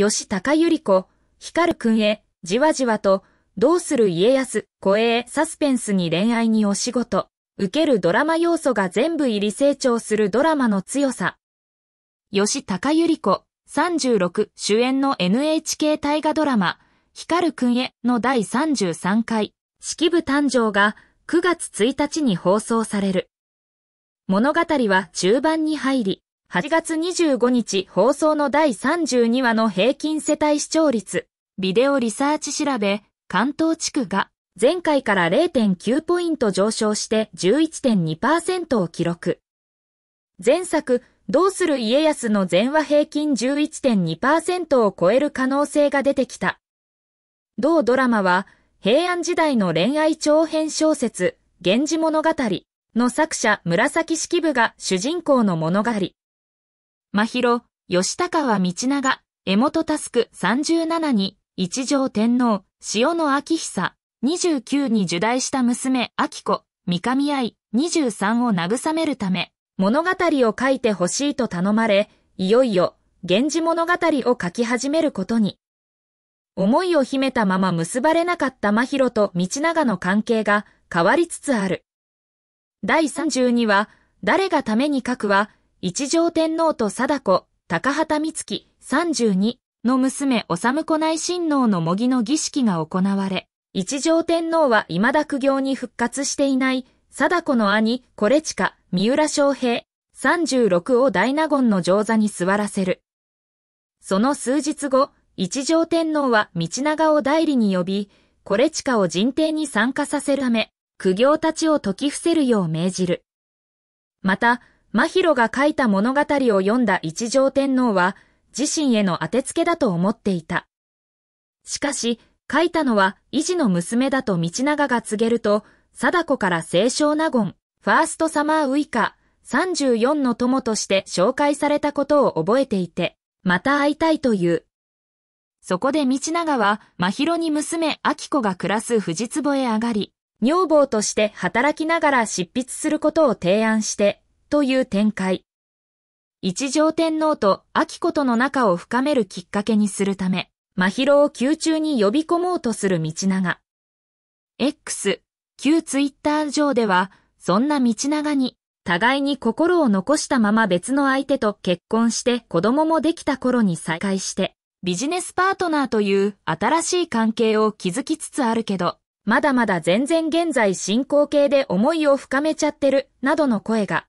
吉高由里子、光くんへ、じわじわと、どうする家康、声へ、サスペンスに恋愛にお仕事、受けるドラマ要素が全部入り成長するドラマの強さ。吉高由里子、36主演の NHK 大河ドラマ、光くんへの第33回、式部誕生が9月1日に放送される。物語は中盤に入り、8月25日放送の第32話の平均世帯視聴率、ビデオリサーチ調べ、関東地区が、前回から0.9ポイント上昇して11.2%を記録。前作、どうする家康の前話平均11.2%を超える可能性が出てきた。同ドラマは、平安時代の恋愛長編小説、源氏物語の作者紫式部が主人公の物語。真広、吉高は道長、江本タスク37に、一条天皇、塩野明久、29に受代した娘、秋子、三上愛、23を慰めるため、物語を書いてほしいと頼まれ、いよいよ、源氏物語を書き始めることに。思いを秘めたまま結ばれなかった真広と道長の関係が変わりつつある。第32話、誰がために書くは、一条天皇と貞子、高畑三月32の娘治子内親王の模擬の儀式が行われ、一条天皇は未だ苦行に復活していない、貞子の兄、コレチカ、三浦昌平、36を大納言の上座に座らせる。その数日後、一条天皇は道長を代理に呼び、コレチカを人帝に参加させるため、苦行たちを解き伏せるよう命じる。また、真宙が書いた物語を読んだ一条天皇は、自身への当てつけだと思っていた。しかし、書いたのは、維持の娘だと道長が告げると、貞子から清少納言、ファーストサマーウイカ、34の友として紹介されたことを覚えていて、また会いたいという。そこで道長は、真宙に娘、秋子が暮らす藤壺へ上がり、女房として働きながら執筆することを提案して、という展開。一条天皇と秋子との仲を深めるきっかけにするため、真宙を宮中に呼び込もうとする道長。X、旧ツイッター上では、そんな道長に、互いに心を残したまま別の相手と結婚して子供もできた頃に再会して、ビジネスパートナーという新しい関係を築きつつあるけど、まだまだ全然現在進行形で思いを深めちゃってる、などの声が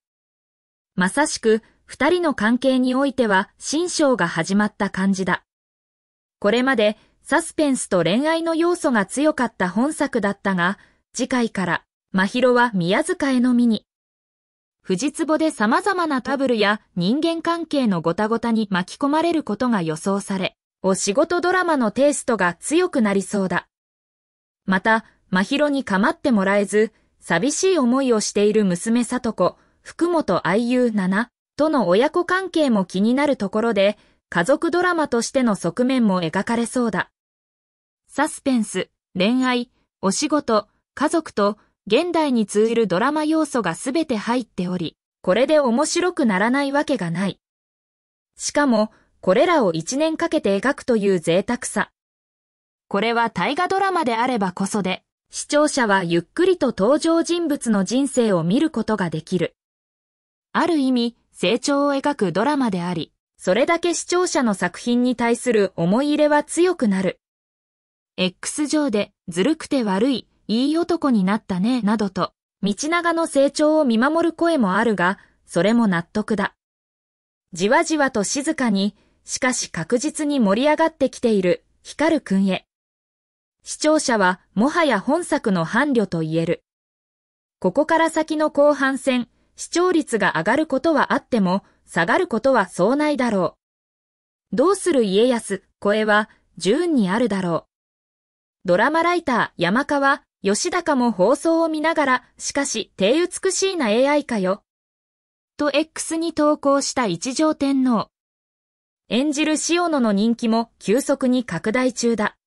まさしく、二人の関係においては、新章が始まった感じだ。これまで、サスペンスと恋愛の要素が強かった本作だったが、次回から、真宙は宮塚へのみに。藤壺で様々なタブルや人間関係のごたごたに巻き込まれることが予想され、お仕事ドラマのテイストが強くなりそうだ。また、真宙に構ってもらえず、寂しい思いをしている娘里子、福本愛友7との親子関係も気になるところで、家族ドラマとしての側面も描かれそうだ。サスペンス、恋愛、お仕事、家族と現代に通じるドラマ要素がすべて入っており、これで面白くならないわけがない。しかも、これらを一年かけて描くという贅沢さ。これは大河ドラマであればこそで、視聴者はゆっくりと登場人物の人生を見ることができる。ある意味、成長を描くドラマであり、それだけ視聴者の作品に対する思い入れは強くなる。X 上でずるくて悪い、いい男になったね、などと、道長の成長を見守る声もあるが、それも納得だ。じわじわと静かに、しかし確実に盛り上がってきている、光るくんへ。視聴者はもはや本作の伴侶と言える。ここから先の後半戦、視聴率が上がることはあっても、下がることはそうないだろう。どうする家康、声は、順にあるだろう。ドラマライター、山川、吉高も放送を見ながら、しかし、低美しいな AI かよ。と X に投稿した一条天皇。演じる塩野の人気も急速に拡大中だ。